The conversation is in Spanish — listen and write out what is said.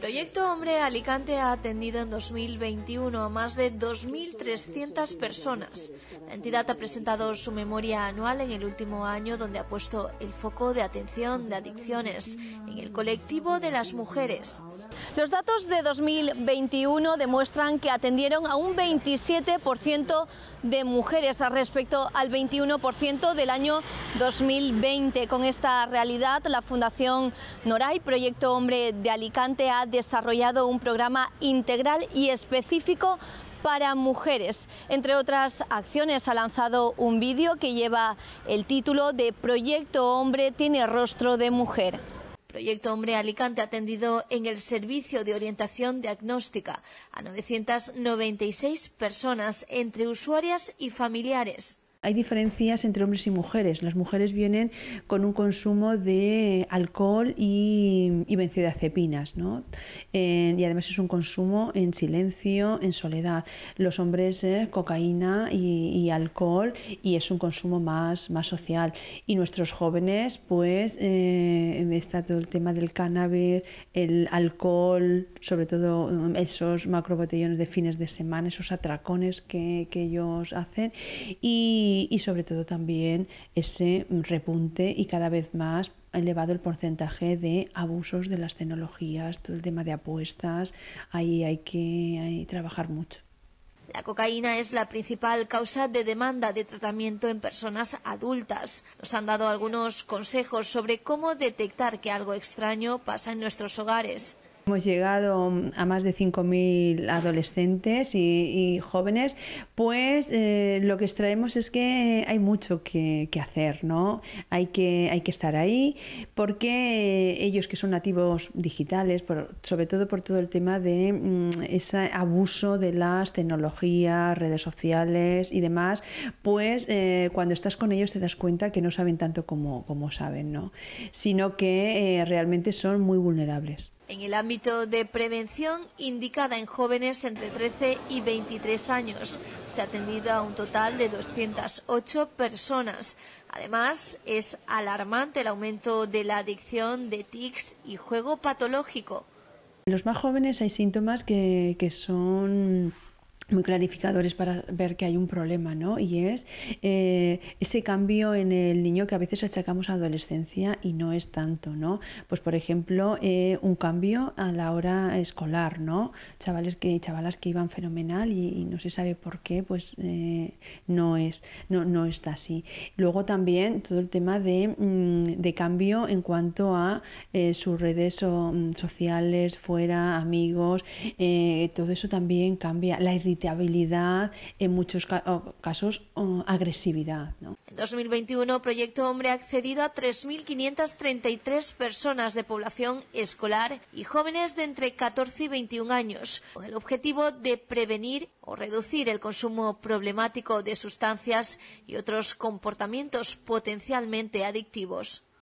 Proyecto Hombre Alicante ha atendido en 2021 a más de 2.300 personas. La entidad ha presentado su memoria anual en el último año donde ha puesto el foco de atención de adicciones en el colectivo de las mujeres. Los datos de 2021 demuestran que atendieron a un 27% de mujeres respecto al 21% del año 2020. Con esta realidad, la Fundación Noray Proyecto Hombre de Alicante ha desarrollado un programa integral y específico para mujeres. Entre otras acciones ha lanzado un vídeo que lleva el título de Proyecto Hombre tiene rostro de mujer. Proyecto Hombre Alicante atendido en el servicio de orientación diagnóstica a 996 personas entre usuarias y familiares hay diferencias entre hombres y mujeres. Las mujeres vienen con un consumo de alcohol y, y benzodiazepinas, ¿no? Eh, y además es un consumo en silencio, en soledad. Los hombres cocaína y, alcohol y es un consumo más, más social. Y nuestros jóvenes, pues eh, está todo el tema del cannabis, el alcohol, sobre todo mm, esos macrobotellones de fines de semana, esos atracones que, que ellos hacen. Y, y, sobre todo también ese repunte y cada vez más elevado el porcentaje de abusos de las tecnologías, todo el tema de apuestas, ahí hay que trabajar mucho. La cocaína es la principal causa de demanda de tratamiento en personas adultas. Nos han dado algunos consejos sobre cómo detectar que algo extraño pasa en nuestros hogares. Hemos llegado a más de 5.000 adolescentes y, jóvenes, pues eh, lo que extraemos es que hay mucho que, hacer, ¿no? Hay que, hay que estar ahí, porque ellos que son nativos digitales, sobre todo por todo el tema de mm, ese abuso de las tecnologías, redes sociales y demás, pues eh, cuando estás con ellos te das cuenta que no saben tanto como, como saben, ¿no? Sino que eh, realmente son muy vulnerables en el ámbito de prevención indicada en jóvenes entre 13 y 23 años. Se ha atendido a un total de 208 personas. Además, es alarmante el aumento de la adicción de tics y juego patológico. En los más jóvenes hay síntomas que, que son muy clarificadores para ver que hay un problema, ¿no? Y es eh, ese cambio en el niño que a veces achacamos a adolescencia y no es tanto, ¿no? Pues por ejemplo, eh, un cambio a la hora escolar, ¿no? Chavales que, chavalas que iban fenomenal y, no se sabe por qué, pues eh, no es, no, no está así. Luego también todo el tema de, mm, cambio en cuanto a sus redes mm, sociales, fuera, amigos, todo eso también cambia. La en muchos casos agresividad. En 2021, Proyecto Hombre ha accedido a 3.533 personas de población escolar y jóvenes de entre 14 y 21 años, con el objetivo de prevenir o reducir el consumo problemático de sustancias y otros comportamientos potencialmente adictivos.